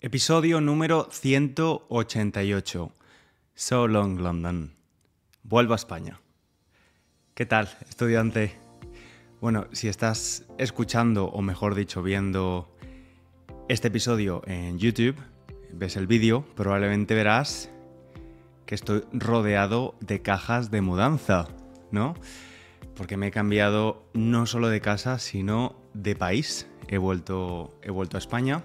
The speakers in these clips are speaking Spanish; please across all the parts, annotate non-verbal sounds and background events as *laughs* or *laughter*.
Episodio número 188. So long London. Vuelvo a España. ¿Qué tal, estudiante? Bueno, si estás escuchando, o mejor dicho, viendo este episodio en YouTube, ves el vídeo, probablemente verás que estoy rodeado de cajas de mudanza, ¿no? Porque me he cambiado no solo de casa, sino de país. He vuelto, he vuelto a España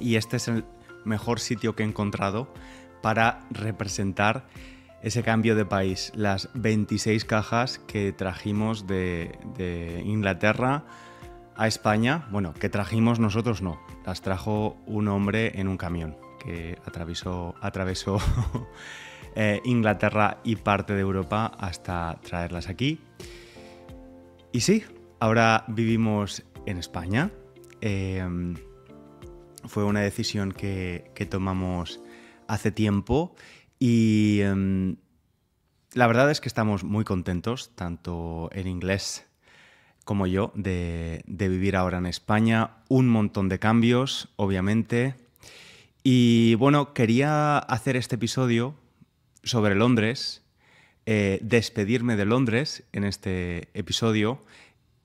y este es el mejor sitio que he encontrado para representar ese cambio de país, las 26 cajas que trajimos de, Inglaterra a España, bueno, que trajimos nosotros no, las trajo un hombre en un camión que atravesó, atravesó *laughs* eh, Inglaterra y parte de Europa hasta traerlas aquí. Y sí, ahora vivimos en España. Em, fue una decisión que, tomamos hace tiempo y em, la verdad es que estamos muy contentos, tanto en inglés como yo, de, vivir ahora en España. Un montón de cambios, obviamente. Y bueno, quería hacer este episodio sobre Londres, eh, despedirme de Londres en este episodio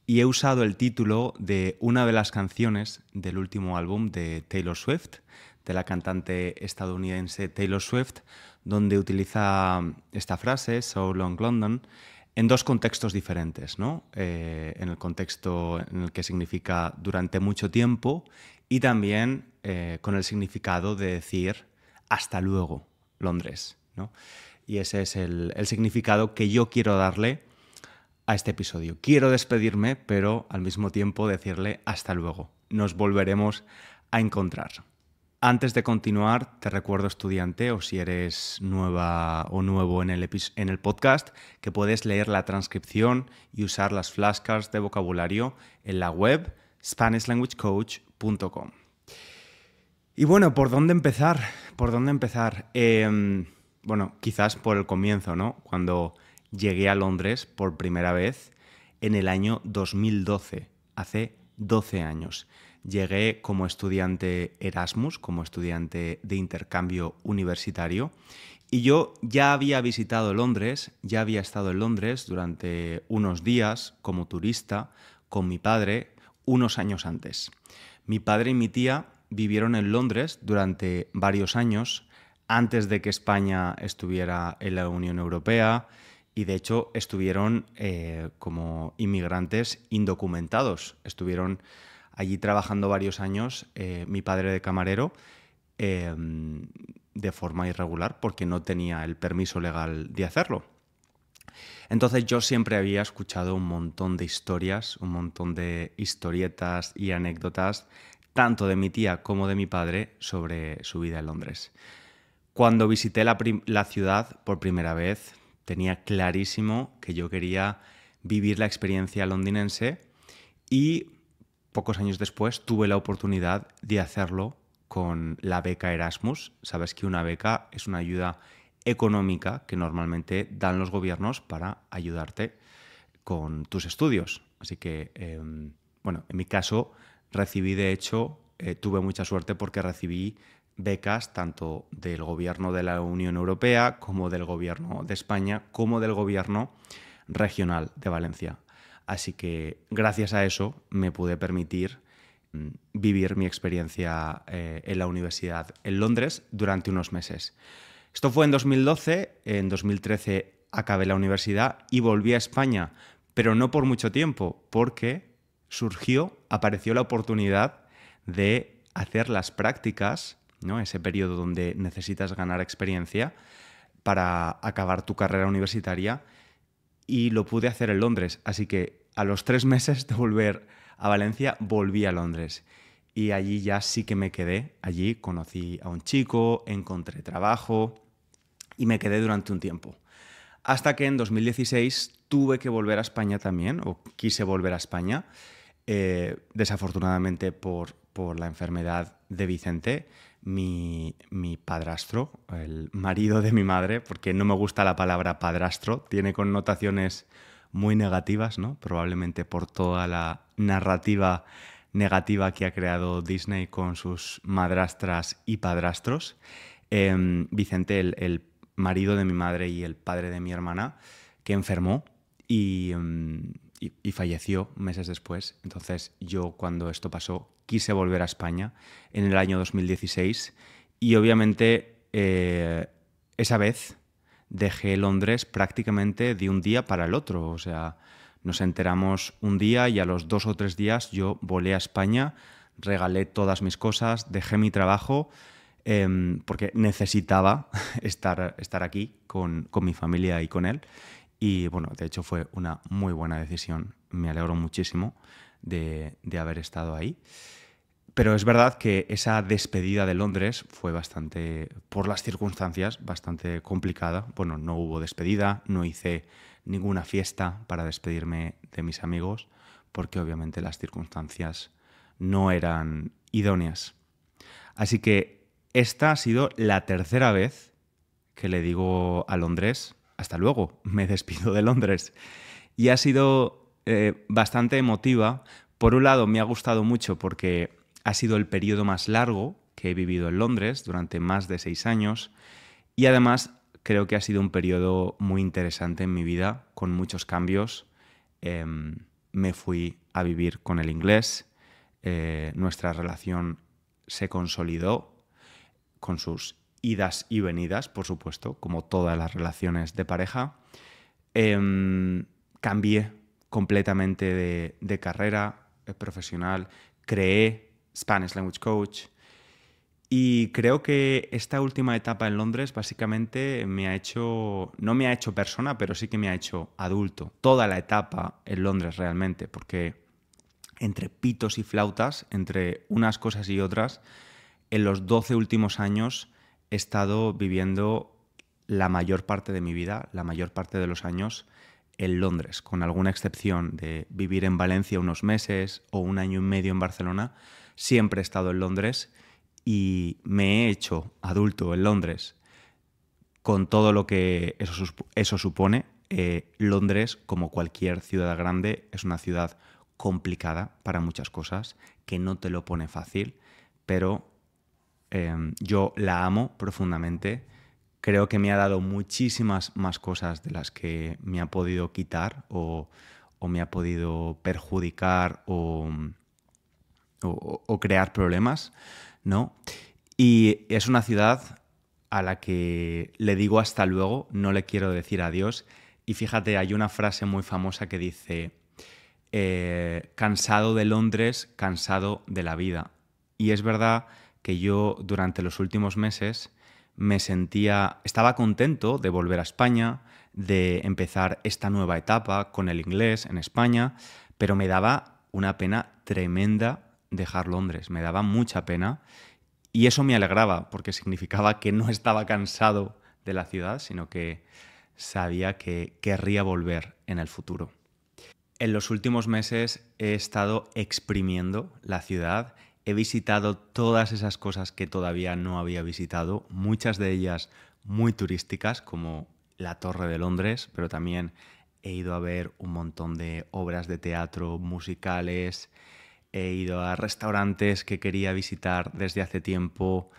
y he usado el título de una de las canciones del último álbum de Taylor Swift, de la cantante estadounidense Taylor Swift, donde utiliza esta frase, So Long London, en dos contextos diferentes, ¿no? Eh, en el contexto en el que significa durante mucho tiempo y también eh, con el significado de decir hasta luego, Londres. Y ese es el significado que yo quiero darle a este episodio. Quiero despedirme, pero al mismo tiempo decirle hasta luego. Nos volveremos a encontrar. Antes de continuar, te recuerdo estudiante o si eres nueva o nuevo en el, en el podcast, que puedes leer la transcripción y usar las flashcards de vocabulario en la web SpanishLanguageCoach.com. Y bueno, ¿por dónde empezar? ¿Por dónde empezar? Em, bueno, quizás por el comienzo, ¿no? Cuando llegué a Londres por primera vez en el año 2012, hace 12 años. Llegué como estudiante Erasmus, como estudiante de intercambio universitario, y yo ya había visitado Londres, ya había estado en Londres durante unos días como turista con mi padre unos años antes. Mi padre y mi tía vivieron en Londres durante varios años antes de que España estuviera en la Unión Europea, y de hecho estuvieron eh, como inmigrantes indocumentados. Estuvieron allí trabajando varios años, eh, mi padre de camarero, em, de forma irregular porque no tenía el permiso legal de hacerlo. Entonces yo siempre había escuchado un montón de historias, un montón de historietas y anécdotas, tanto de mi tía como de mi padre, sobre su vida en Londres. Cuando visité la ciudad por primera vez, tenía clarísimo que yo quería vivir la experiencia londinense y pocos años después tuve la oportunidad de hacerlo con la beca Erasmus. Sabes que una beca es una ayuda económica que normalmente dan los gobiernos para ayudarte con tus estudios. Así que, em, bueno, en mi caso recibí, de hecho, eh, tuve mucha suerte porque recibí becas tanto del gobierno de la Unión Europea como del gobierno de España como del gobierno regional de Valencia. Así que gracias a eso me pude permitir mm, vivir mi experiencia eh, en la universidad en Londres durante unos meses. Esto fue en 2012, en 2013 acabé la universidad y volví a España, pero no por mucho tiempo, porque surgió, apareció la oportunidad de hacer las prácticas ¿no? ese periodo donde necesitas ganar experiencia para acabar tu carrera universitaria y lo pude hacer en Londres. Así que a los tres meses de volver a Valencia volví a Londres y allí ya sí que me quedé. Allí conocí a un chico, encontré trabajo y me quedé durante un tiempo. Hasta que en 2016 tuve que volver a España también, o quise volver a España, eh, desafortunadamente por por la enfermedad de Vicente, mi, padrastro, el marido de mi madre, porque no me gusta la palabra padrastro, tiene connotaciones muy negativas, ¿no? Probablemente por toda la narrativa negativa que ha creado Disney con sus madrastras y padrastros. Em, Vicente, el, marido de mi madre y el padre de mi hermana, que enfermó y em, falleció meses después. Entonces yo cuando esto pasó quise volver a España en el año 2016 y obviamente eh, esa vez dejé Londres prácticamente de un día para el otro. O sea, nos enteramos un día y a los dos o tres días yo volé a España, regalé todas mis cosas, dejé mi trabajo em, porque necesitaba *laughs* estar, estar aquí con, con mi familia y con él. Y bueno, de hecho fue una muy buena decisión, me alegro muchísimo de, haber estado ahí. Pero es verdad que esa despedida de Londres fue bastante, por las circunstancias, bastante complicada. Bueno, no hubo despedida, no hice ninguna fiesta para despedirme de mis amigos, porque obviamente las circunstancias no eran idóneas. Así que esta ha sido la tercera vez que le digo a Londres, hasta luego, me despido de Londres. Y ha sido eh, bastante emotiva. Por un lado, me ha gustado mucho porque ha sido el periodo más largo que he vivido en Londres durante más de seis años y además creo que ha sido un periodo muy interesante en mi vida, con muchos cambios. Em, me fui a vivir con el inglés, eh, nuestra relación se consolidó con sus idas y venidas, por supuesto, como todas las relaciones de pareja. Em, cambié completamente de, carrera eh, profesional, creé Spanish Language Coach y creo que esta última etapa en Londres básicamente me ha hecho, no me ha hecho persona, pero sí que me ha hecho adulto. Toda la etapa en Londres realmente, porque entre pitos y flautas, entre unas cosas y otras, en los 12 últimos años he estado viviendo la mayor parte de mi vida, la mayor parte de los años en Londres, con alguna excepción de vivir en Valencia unos meses o un año y medio en Barcelona, siempre he estado en Londres y me he hecho adulto en Londres, con todo lo que eso, supone. Eh, Londres, como cualquier ciudad grande, es una ciudad complicada para muchas cosas, que no te lo pone fácil, pero em, yo la amo profundamente creo que me ha dado muchísimas más cosas de las que me ha podido quitar o, me ha podido perjudicar o, crear problemas, ¿no? Y es una ciudad a la que le digo hasta luego, no le quiero decir adiós. Y fíjate, hay una frase muy famosa que dice, eh, cansado de Londres, cansado de la vida. Y es verdad que yo durante los últimos meses me sentía, estaba contento de volver a España, de empezar esta nueva etapa con el inglés en España, pero me daba una pena tremenda dejar Londres, me daba mucha pena y eso me alegraba porque significaba que no estaba cansado de la ciudad, sino que sabía que querría volver en el futuro. En los últimos meses he estado exprimiendo la ciudad he visitado todas esas cosas que todavía no había visitado, muchas de ellas muy turísticas, como la Torre de Londres, pero también he ido a ver un montón de obras de teatro, musicales, he ido a restaurantes que quería visitar desde hace tiempo,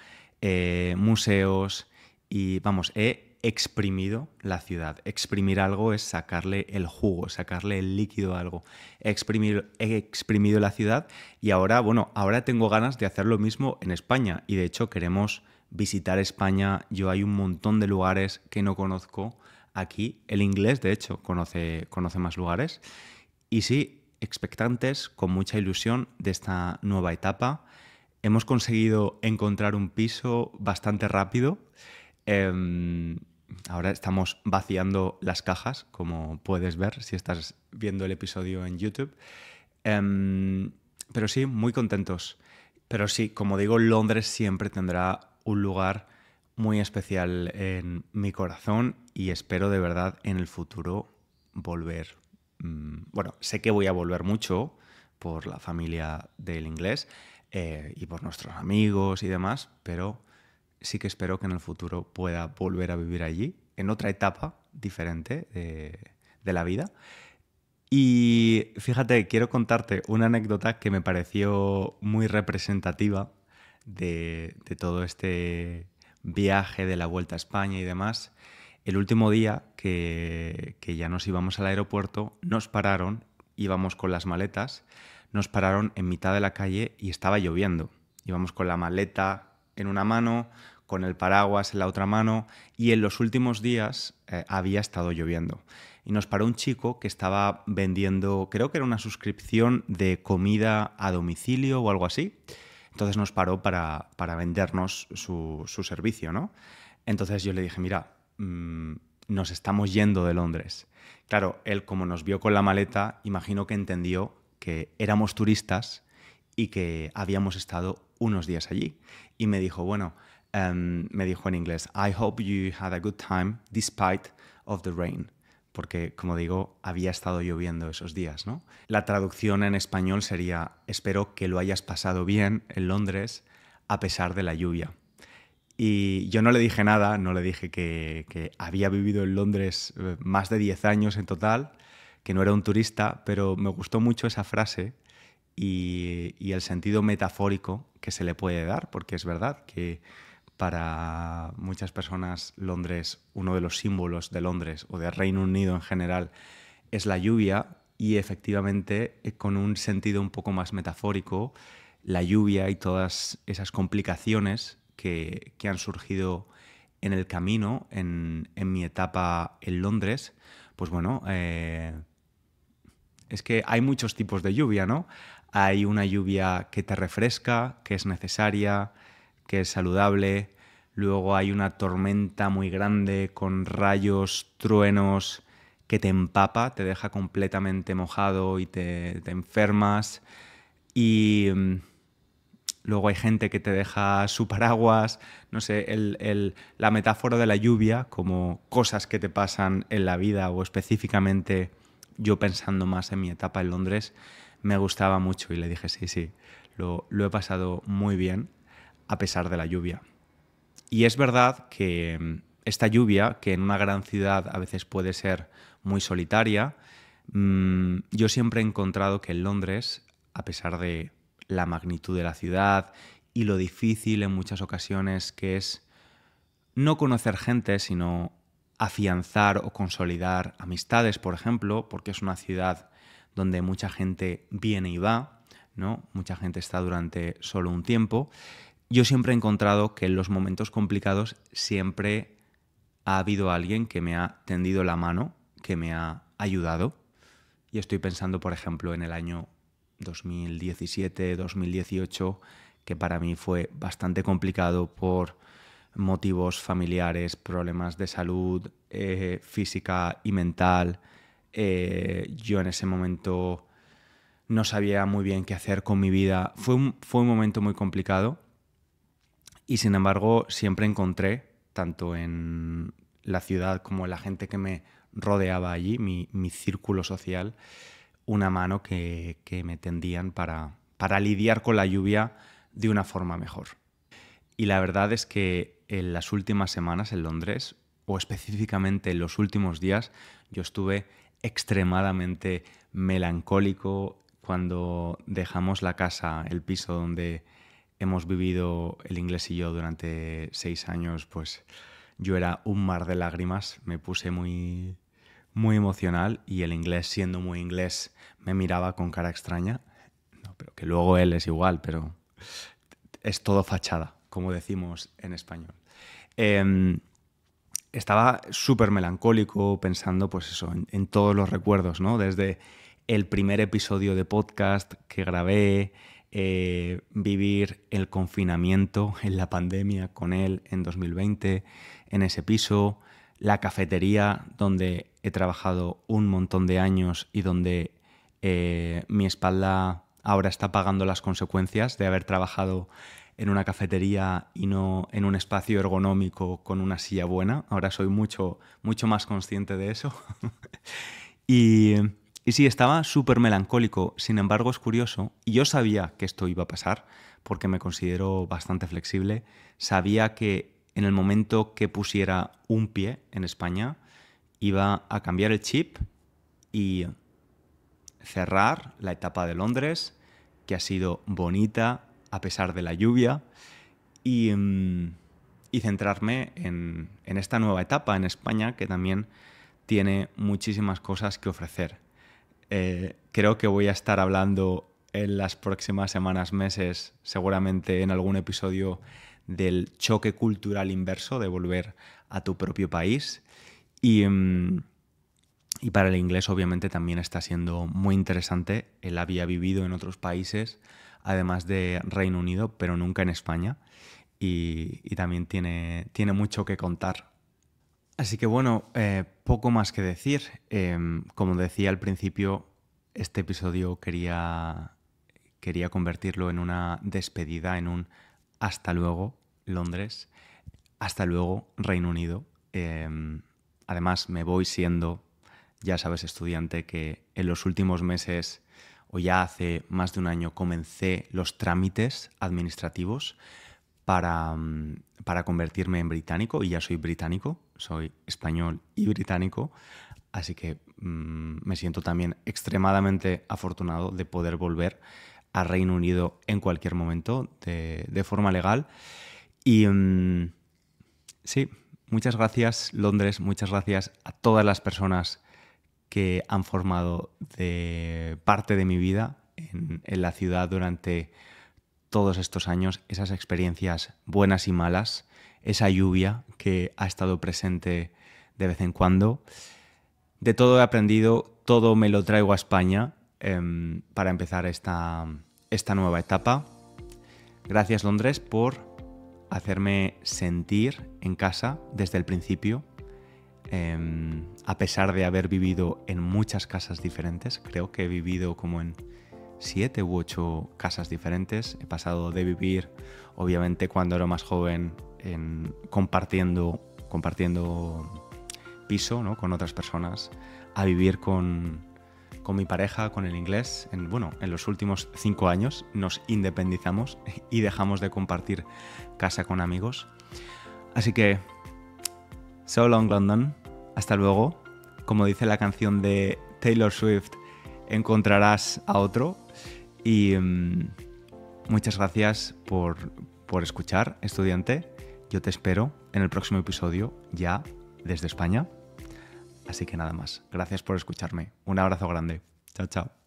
eh, museos y vamos, he exprimido la ciudad. Exprimir algo es sacarle el jugo, sacarle el líquido a algo. He, exprimir, exprimido la ciudad y ahora, bueno, ahora tengo ganas de hacer lo mismo en España y de hecho queremos visitar España. Yo hay un montón de lugares que no conozco aquí. El inglés, de hecho, conoce, conoce más lugares. Y sí, expectantes, con mucha ilusión de esta nueva etapa. Hemos conseguido encontrar un piso bastante rápido. Em, ahora estamos vaciando las cajas, como puedes ver si estás viendo el episodio en YouTube. Em, pero sí, muy contentos. Pero sí, como digo, Londres siempre tendrá un lugar muy especial en mi corazón y espero de verdad en el futuro volver. Mm, bueno, sé que voy a volver mucho por la familia del inglés eh, y por nuestros amigos y demás, pero sí que espero que en el futuro pueda volver a vivir allí, en otra etapa diferente de, la vida. Y fíjate, quiero contarte una anécdota que me pareció muy representativa de, todo este viaje de la vuelta a España y demás. El último día que, que ya nos íbamos al aeropuerto, nos pararon, íbamos con las maletas, nos pararon en mitad de la calle y estaba lloviendo. Íbamos con la maleta en una mano, con el paraguas en la otra mano y en los últimos días eh, había estado lloviendo. Y nos paró un chico que estaba vendiendo, creo que era una suscripción de comida a domicilio o algo así. Entonces nos paró para, vendernos su, servicio, ¿no? Entonces yo le dije, mira, mm, nos estamos yendo de Londres. Claro, él como nos vio con la maleta, imagino que entendió que éramos turistas y que habíamos estado unos días allí. Y me dijo, bueno, Em, me dijo en inglés, I hope you had a good time despite of the rain. Porque, como digo, había estado lloviendo esos días, La traducción en español sería, espero que lo hayas pasado bien en Londres a pesar de la lluvia. Y yo no le dije nada, no le dije que, había vivido en Londres eh, más de 10 años en total, que no era un turista, pero me gustó mucho esa frase y, el sentido metafórico que se le puede dar, porque es verdad que para muchas personas Londres, uno de los símbolos de Londres o de Reino Unido en general, es la lluvia y efectivamente eh, con un sentido un poco más metafórico, la lluvia y todas esas complicaciones que, han surgido en el camino, en, mi etapa en Londres, pues bueno, eh, es que hay muchos tipos de lluvia, ¿no? Hay una lluvia que te refresca, que es necesaria, que es saludable. Luego hay una tormenta muy grande con rayos, truenos, que te empapa, te deja completamente mojado y te, enfermas. Y mm, luego hay gente que te deja su paraguas, no sé, la metáfora de la lluvia como cosas que te pasan en la vida o específicamente yo pensando más en mi etapa en Londres, me gustaba mucho y le dije, sí, sí, lo, lo he pasado muy bien a pesar de la lluvia. Y es verdad que mm, esta lluvia, que en una gran ciudad a veces puede ser muy solitaria, mm, yo siempre he encontrado que en Londres, a pesar de la magnitud de la ciudad y lo difícil en muchas ocasiones que es no conocer gente, sino afianzar o consolidar amistades, por ejemplo, porque es una ciudad donde mucha gente viene y va, ¿no? Mucha gente está durante solo un tiempo yo siempre he encontrado que en los momentos complicados siempre ha habido alguien que me ha tendido la mano, que me ha ayudado. Y estoy pensando, por ejemplo, en el año 2017, 2018, que para mí fue bastante complicado por motivos familiares, problemas de salud eh, física y mental. Eh, yo en ese momento no sabía muy bien qué hacer con mi vida. Fue fue un momento muy complicado y sin embargo, siempre encontré, tanto en la ciudad como en la gente que me rodeaba allí, mi, círculo social, una mano que, me tendían para, para lidiar con la lluvia de una forma mejor. Y la verdad es que en las últimas semanas en Londres, o específicamente en los últimos días, yo estuve extremadamente melancólico cuando dejamos la casa, el piso donde hemos vivido el inglés y yo durante seis años, pues yo era un mar de lágrimas, me puse muy, muy emocional y el inglés, siendo muy inglés, me miraba con cara extraña. No, pero que luego él es igual, pero es todo fachada, como decimos en español. Em, estaba súper melancólico pensando, pues eso, en, en todos los recuerdos, ¿no? Desde el primer episodio de podcast que grabé, eh, vivir el confinamiento en la pandemia con él en 2020, en ese piso, la cafetería donde he trabajado un montón de años y donde eh, mi espalda ahora está pagando las consecuencias de haber trabajado en una cafetería y no en un espacio ergonómico con una silla buena. Ahora soy mucho, mucho más consciente de eso. *laughs* y y sí, estaba súper melancólico, sin embargo es curioso, y yo sabía que esto iba a pasar, porque me considero bastante flexible, sabía que en el momento que pusiera un pie en España, iba a cambiar el chip y cerrar la etapa de Londres, que ha sido bonita a pesar de la lluvia, y, mm, centrarme en esta nueva etapa en España, que también tiene muchísimas cosas que ofrecer. Eh, creo que voy a estar hablando en las próximas semanas, meses, seguramente en algún episodio del choque cultural inverso de volver a tu propio país. Y, mm, para el inglés obviamente también está siendo muy interesante. Él había vivido en otros países, además de Reino Unido, pero nunca en España. Y, también tiene mucho que contar Así que bueno, eh, poco más que decir. Em, como decía al principio, este episodio quería, quería convertirlo en una despedida, en un hasta luego Londres, hasta luego Reino Unido. Em, además, me voy siendo, ya sabes, estudiante, que en los últimos meses o ya hace más de un año comencé los trámites administrativos para, mm, para convertirme en británico y ya soy británico, soy español y británico, así que mm, me siento también extremadamente afortunado de poder volver a Reino Unido en cualquier momento de, forma legal. Y mm, sí, muchas gracias Londres, muchas gracias a todas las personas que han formado de parte de mi vida en la ciudad durante todos estos años, esas experiencias buenas y malas, esa lluvia que ha estado presente de vez en cuando. De todo he aprendido, todo me lo traigo a España em, para empezar esta, esta nueva etapa. Gracias Londres por hacerme sentir en casa desde el principio, em, a pesar de haber vivido en muchas casas diferentes. Creo que he vivido como en siete u ocho casas diferentes. He pasado de vivir, obviamente, cuando era más joven, compartiendo, compartiendo piso con otras personas, a vivir con, mi pareja, con el inglés. En, bueno, en los últimos cinco años nos independizamos y dejamos de compartir casa con amigos. Así que, so long London, hasta luego. Como dice la canción de Taylor Swift, encontrarás a otro y em, muchas gracias por, por escuchar, estudiante. Yo te espero en el próximo episodio ya desde España. Así que nada más. Gracias por escucharme. Un abrazo grande. Chao, chao.